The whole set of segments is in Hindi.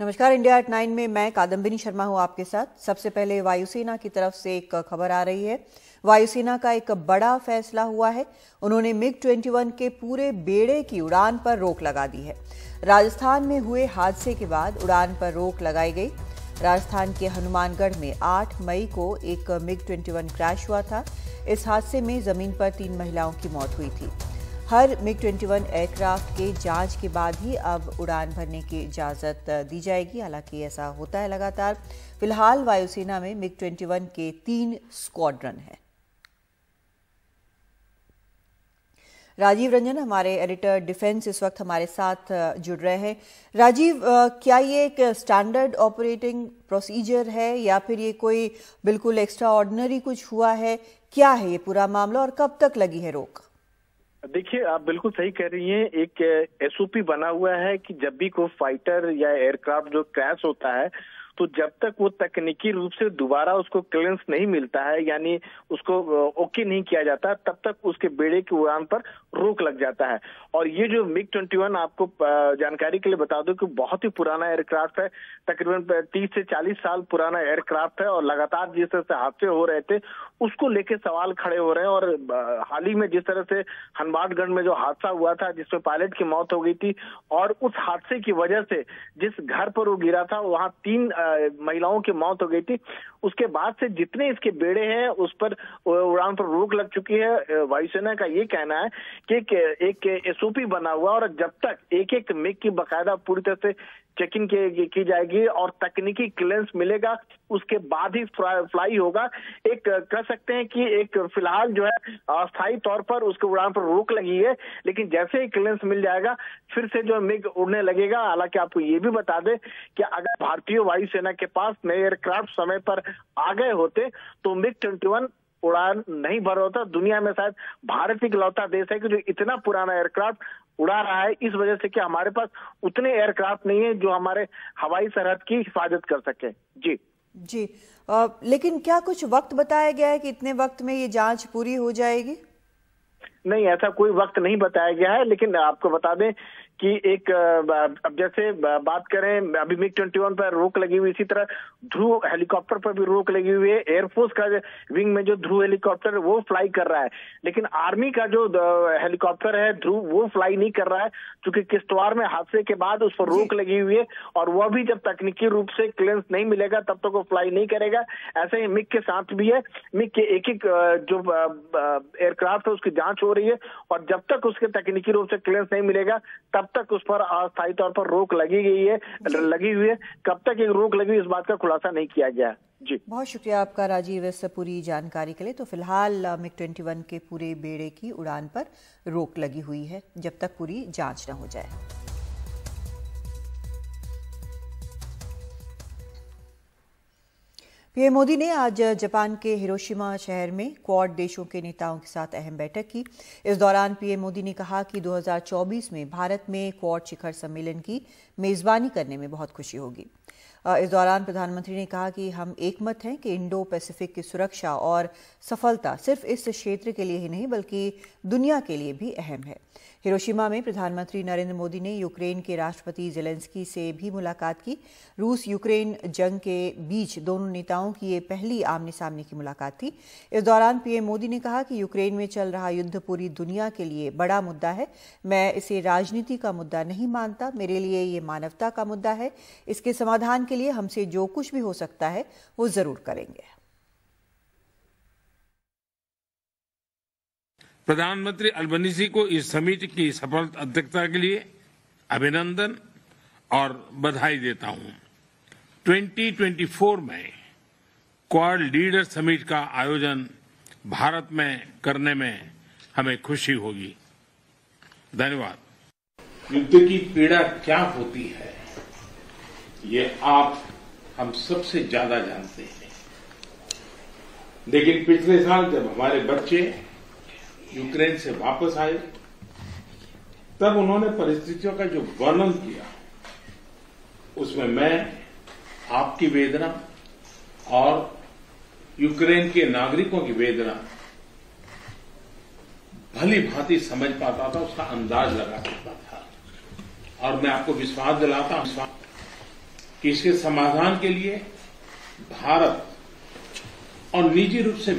नमस्कार इंडिया एट नाइन में मैं कादम्बिनी शर्मा हूं आपके साथ सबसे पहले वायुसेना की तरफ से एक खबर आ रही है वायुसेना का एक बड़ा फैसला हुआ है उन्होंने मिग 21 के पूरे बेड़े की उड़ान पर रोक लगा दी है राजस्थान में हुए हादसे के बाद उड़ान पर रोक लगाई गई राजस्थान के हनुमानगढ़ में 8 मई को एक मिग 21 क्रैश हुआ था इस हादसे में जमीन पर तीन महिलाओं की मौत हुई थी हर मिग 21 एयरक्राफ्ट के जांच के बाद ही अब उड़ान भरने की इजाज़त दी जाएगी हालांकि ऐसा होता है लगातार फिलहाल वायुसेना में मिग 21 के तीन स्क्वाड्रन हैं राजीव रंजन हमारे एडिटर डिफेंस इस वक्त हमारे साथ जुड़ रहे हैं राजीव क्या ये एक स्टैंडर्ड ऑपरेटिंग प्रोसीजर है या फिर ये कोई बिल्कुल एक्स्ट्रा ऑर्डनरी कुछ हुआ है क्या है ये पूरा मामला और कब तक लगी है रोक देखिए आप बिल्कुल सही कह रही हैं एक एसओपी बना हुआ है कि जब भी कोई फाइटर या एयरक्राफ्ट जो क्रैश होता है तो जब तक वो तकनीकी रूप से दोबारा उसको क्लियरेंस नहीं मिलता है यानी उसको ओके नहीं किया जाता तब तक उसके बेड़े की उड़ान पर रोक लग जाता है और ये जो मिग ट्वेंटी वन आपको जानकारी के लिए बता दूं कि बहुत ही पुराना एयरक्राफ्ट है तकरीबन 30 से 40 साल पुराना एयरक्राफ्ट है और लगातार जिस तरह से हादसे हो रहे थे उसको लेके सवाल खड़े हो रहे हैं और हाल ही में जिस तरह से हनुमानगढ़ में जो हादसा हुआ था जिसमें पायलट की मौत हो गई थी और उस हादसे की वजह से जिस घर पर वो गिरा था वहां तीन महिलाओं की मौत हो गई थी उसके बाद से जितने इसके बेड़े हैं उस पर उड़ान पर रोक लग चुकी है वायुसेना का ये कहना है कि एक, एक एसओपी बना हुआ और जब तक एक एक मिग की बकायदा पूरी तरह से चेकिंग की, की जाएगी और तकनीकी क्लियरेंस मिलेगा उसके बाद ही फ्लाई होगा एक कह सकते हैं कि एक फिलहाल जो है अस्थायी तौर पर उसके उड़ान पर रोक लगी है लेकिन जैसे ही क्लियरेंस मिल जाएगा फिर से जो मिग उड़ने लगेगा हालांकि आपको ये भी बता दें कि अगर भारतीय वायुसेना के पास नए एयरक्राफ्ट समय पर आ गए होते तो मिग ट्वेंटी उड़ान नहीं भर होता दुनिया में शायद भारत एक लौता देश है कि जो इतना पुराना एयरक्राफ्ट उड़ा रहा है इस वजह से कि हमारे पास उतने एयरक्राफ्ट नहीं है जो हमारे हवाई सरहद की हिफाजत कर सके जी जी आ, लेकिन क्या कुछ वक्त बताया गया है कि इतने वक्त में ये जांच पूरी हो जाएगी नहीं ऐसा कोई वक्त नहीं बताया गया है लेकिन आपको बता दें कि एक अब जैसे बात करें अभी मिग ट्वेंटी वन पर रोक लगी हुई इसी तरह ध्रुव हेलीकॉप्टर पर भी रोक लगी हुई है एयरफोर्स का विंग में जो ध्रुव हेलीकॉप्टर वो फ्लाई कर रहा है लेकिन आर्मी का जो हेलीकॉप्टर है ध्रुव वो फ्लाई नहीं कर रहा है क्योंकि किश्तवाड़ में हादसे के बाद उस पर रोक लगी हुई है और वह भी जब तकनीकी रूप से क्लियरेंस नहीं मिलेगा तब तक तो वो फ्लाई नहीं करेगा ऐसे ही मिग के साथ भी है मिग के एक एक जो एयरक्राफ्ट है उसकी जांच हो रही है और जब तक उसके तकनीकी रूप से क्लियरेंस नहीं मिलेगा तब तक उस पर अस्थायी तौर पर रोक लगी गई है लगी हुई है कब तक एक रोक लगी इस बात का खुलासा नहीं किया गया जी बहुत शुक्रिया आपका राजीव इस पूरी जानकारी के लिए तो फिलहाल मिग ट्वेंटी के पूरे बेड़े की उड़ान पर रोक लगी हुई है जब तक पूरी जांच न हो जाए पीएम मोदी ने आज जापान के हिरोशिमा शहर में क्वाड देशों के नेताओं के साथ अहम बैठक की इस दौरान पीएम मोदी ने कहा कि 2024 में भारत में क्वाड शिखर सम्मेलन की मेजबानी करने में बहुत खुशी होगी इस दौरान प्रधानमंत्री ने कहा कि हम एकमत हैं कि इंडो पैसिफिक की सुरक्षा और सफलता सिर्फ इस क्षेत्र के लिए ही नहीं बल्कि दुनिया के लिए भी अहम है हिरोशिमा में प्रधानमंत्री नरेंद्र मोदी ने यूक्रेन के राष्ट्रपति जेलेंस्की से भी मुलाकात की रूस यूक्रेन जंग के बीच दोनों नेताओं की ये पहली आमने सामने की मुलाकात थी इस दौरान पीएम मोदी ने कहा कि यूक्रेन में चल रहा युद्ध पूरी दुनिया के लिए बड़ा मुद्दा है मैं इसे राजनीति का मुद्दा नहीं मानता मेरे लिए ये मानवता का मुद्दा है इसके समाधान के लिए हमसे जो कुछ भी हो सकता है वो जरूर करेंगे प्रधानमंत्री अल्बनीसी को इस समिट की सफल अध्यक्षता के लिए अभिनंदन और बधाई देता हूं 2024 में क्वाड लीडर समिट का आयोजन भारत में करने में हमें खुशी होगी धन्यवाद युद्ध की पीड़ा क्या होती है ये आप हम सबसे ज्यादा जानते हैं लेकिन पिछले साल जब हमारे बच्चे यूक्रेन से वापस आए तब उन्होंने परिस्थितियों का जो वर्णन किया उसमें मैं आपकी वेदना और यूक्रेन के नागरिकों की वेदना भली भांति समझ पाता था उसका अंदाज लगा सकता था और मैं आपको विश्वास दिलाता हूं कि इसके समाधान के लिए भारत और निजी रूप से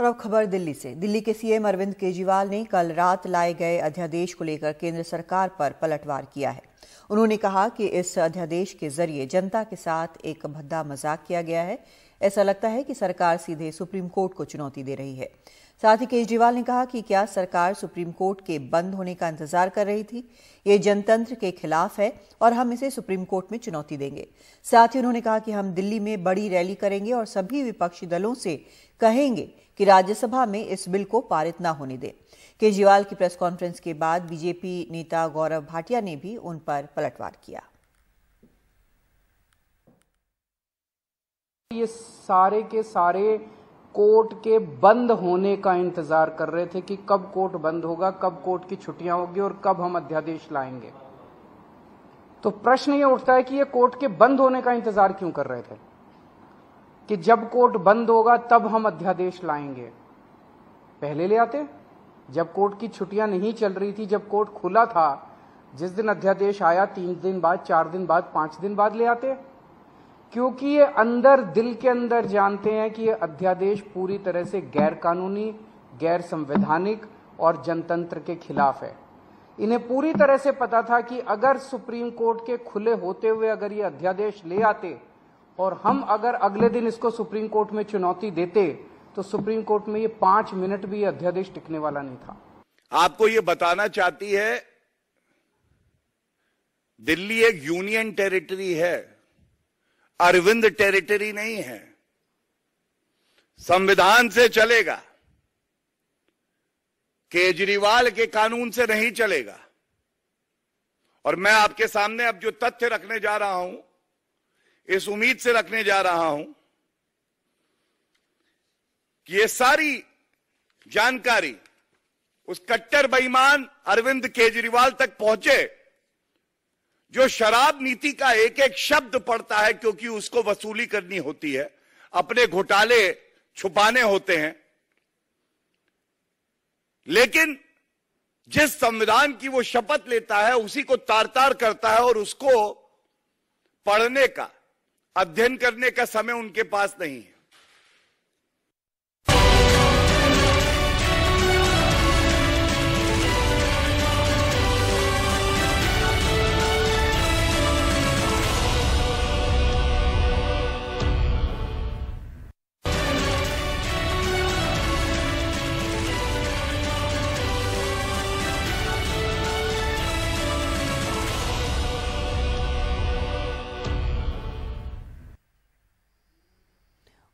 और अब खबर दिल्ली से दिल्ली के सीएम अरविंद केजरीवाल ने कल रात लाए गए अध्यादेश को लेकर केंद्र सरकार पर पलटवार किया है उन्होंने कहा कि इस अध्यादेश के जरिए जनता के साथ एक भद्दा मजाक किया गया है ऐसा लगता है कि सरकार सीधे सुप्रीम कोर्ट को चुनौती दे रही है साथ ही केजरीवाल ने कहा कि क्या सरकार सुप्रीम कोर्ट के बंद होने का इंतजार कर रही थी ये जनतंत्र के खिलाफ है और हम इसे सुप्रीम कोर्ट में चुनौती देंगे साथ ही उन्होंने कहा कि हम दिल्ली में बड़ी रैली करेंगे और सभी विपक्षी दलों से कहेंगे कि राज्यसभा में इस बिल को पारित न होने दें केजरीवाल की प्रेस कॉन्फ्रेंस के बाद बीजेपी नेता गौरव भाटिया ने भी उन पर पलटवार किया ये सारे के सारे कोर्ट के बंद होने का इंतजार कर रहे थे कि कब कोर्ट बंद होगा कब कोर्ट की छुट्टियां होगी और कब हम अध्यादेश लाएंगे तो प्रश्न ये उठता है कि ये कोर्ट के बंद होने का इंतजार क्यों कर रहे थे कि जब कोर्ट बंद होगा तब हम अध्यादेश लाएंगे पहले ले आते जब कोर्ट की छुट्टियां नहीं चल रही थी जब कोर्ट खुला था जिस दिन अध्यादेश आया तीन दिन बाद चार दिन बाद पांच दिन बाद ले आते क्योंकि ये अंदर दिल के अंदर जानते हैं कि ये अध्यादेश पूरी तरह से गैर कानूनी गैर संवैधानिक और जनतंत्र के खिलाफ है इन्हें पूरी तरह से पता था कि अगर सुप्रीम कोर्ट के खुले होते हुए अगर ये अध्यादेश ले आते और हम अगर अगले दिन इसको सुप्रीम कोर्ट में चुनौती देते तो सुप्रीम कोर्ट में ये पांच मिनट भी अध्यादेश टिकने वाला नहीं था आपको ये बताना चाहती है दिल्ली एक यूनियन टेरिटरी है अरविंद टेरिटरी नहीं है संविधान से चलेगा केजरीवाल के कानून से नहीं चलेगा और मैं आपके सामने अब जो तथ्य रखने जा रहा हूं इस उम्मीद से रखने जा रहा हूं कि ये सारी जानकारी उस कट्टर बेईमान अरविंद केजरीवाल तक पहुंचे जो शराब नीति का एक एक शब्द पड़ता है क्योंकि उसको वसूली करनी होती है अपने घोटाले छुपाने होते हैं लेकिन जिस संविधान की वो शपथ लेता है उसी को तार तार करता है और उसको पढ़ने का अध्ययन करने का समय उनके पास नहीं है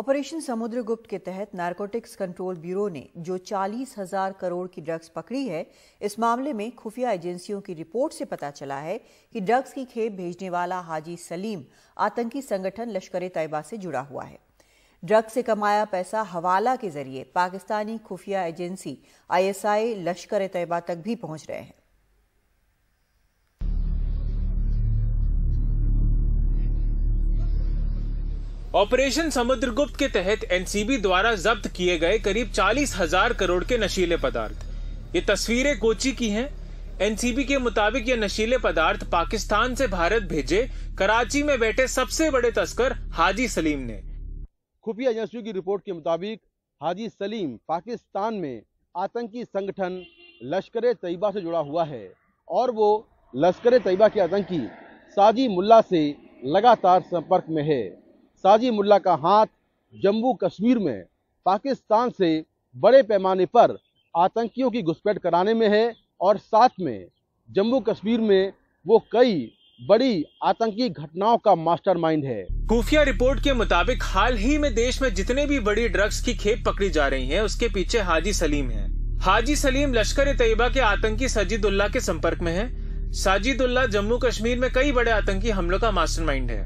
ऑपरेशन समुद्रगुप्त के तहत नारकोटिक्स कंट्रोल ब्यूरो ने जो चालीस हजार करोड़ की ड्रग्स पकड़ी है इस मामले में खुफिया एजेंसियों की रिपोर्ट से पता चला है कि ड्रग्स की खेप भेजने वाला हाजी सलीम आतंकी संगठन लश्कर तैयबा से जुड़ा हुआ है ड्रग्स से कमाया पैसा हवाला के जरिए पाकिस्तानी खुफिया एजेंसी आईएसआई लश्कर तैयबा तक भी पहुंच रहे हैं ऑपरेशन समुद्रगुप्त के तहत एनसीबी द्वारा जब्त किए गए करीब चालीस हजार करोड़ के नशीले पदार्थ ये तस्वीरें कोची की हैं एनसीबी के मुताबिक ये नशीले पदार्थ पाकिस्तान से भारत भेजे कराची में बैठे सबसे बड़े तस्कर हाजी सलीम ने खुफिया एजेंसियों की रिपोर्ट के मुताबिक हाजी सलीम पाकिस्तान में आतंकी संगठन लश्कर तैयबा से जुड़ा हुआ है और वो लश्कर तैयबा के आतंकी साजी मुल्ला से लगातार संपर्क में है साजी मुल्ला का हाथ जम्मू कश्मीर में पाकिस्तान से बड़े पैमाने पर आतंकियों की घुसपैठ कराने में है और साथ में जम्मू कश्मीर में वो कई बड़ी आतंकी घटनाओं का मास्टरमाइंड है खुफिया रिपोर्ट के मुताबिक हाल ही में देश में जितने भी बड़ी ड्रग्स की खेप पकड़ी जा रही है उसके पीछे हाजी सलीम है हाजी सलीम लश्कर तैयबा के आतंकी साजिदुल्ला के संपर्क में है साजिदुल्ला जम्मू कश्मीर में कई बड़े आतंकी हमलों का मास्टरमाइंड है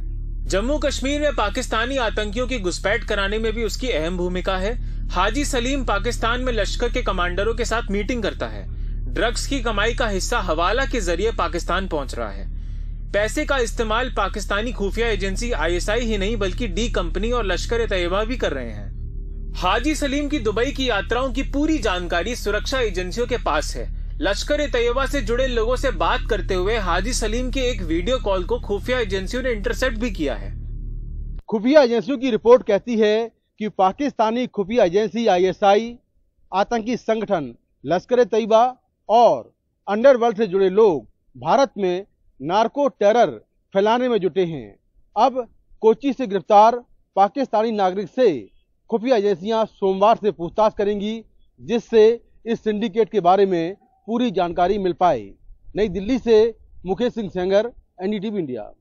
जम्मू कश्मीर में पाकिस्तानी आतंकियों की घुसपैठ कराने में भी उसकी अहम भूमिका है हाजी सलीम पाकिस्तान में लश्कर के कमांडरों के साथ मीटिंग करता है ड्रग्स की कमाई का हिस्सा हवाला के जरिए पाकिस्तान पहुंच रहा है पैसे का इस्तेमाल पाकिस्तानी खुफिया एजेंसी आईएसआई ही नहीं बल्कि डी कंपनी और लश्कर तयबा भी कर रहे हैं हाजी सलीम की दुबई की यात्राओं की पूरी जानकारी सुरक्षा एजेंसियों के पास है लश्कर ए तैयबा से जुड़े लोगों से बात करते हुए हाजी सलीम के एक वीडियो कॉल को खुफिया एजेंसियों ने इंटरसेप्ट भी किया है खुफिया एजेंसियों की रिपोर्ट कहती है कि पाकिस्तानी खुफिया एजेंसी आईएसआई आतंकी संगठन लश्कर ए तैयबा और अंडरवर्ल्ड से जुड़े लोग भारत में नार्को टेरर फैलाने में जुटे हैं अब कोची से गिरफ्तार पाकिस्तानी नागरिक से खुफिया एजेंसियां सोमवार से पूछताछ करेंगी जिससे इस सिंडिकेट के बारे में पूरी जानकारी मिल पाए नई दिल्ली से मुकेश सिंह सेंगर एनडीटीवी इंडिया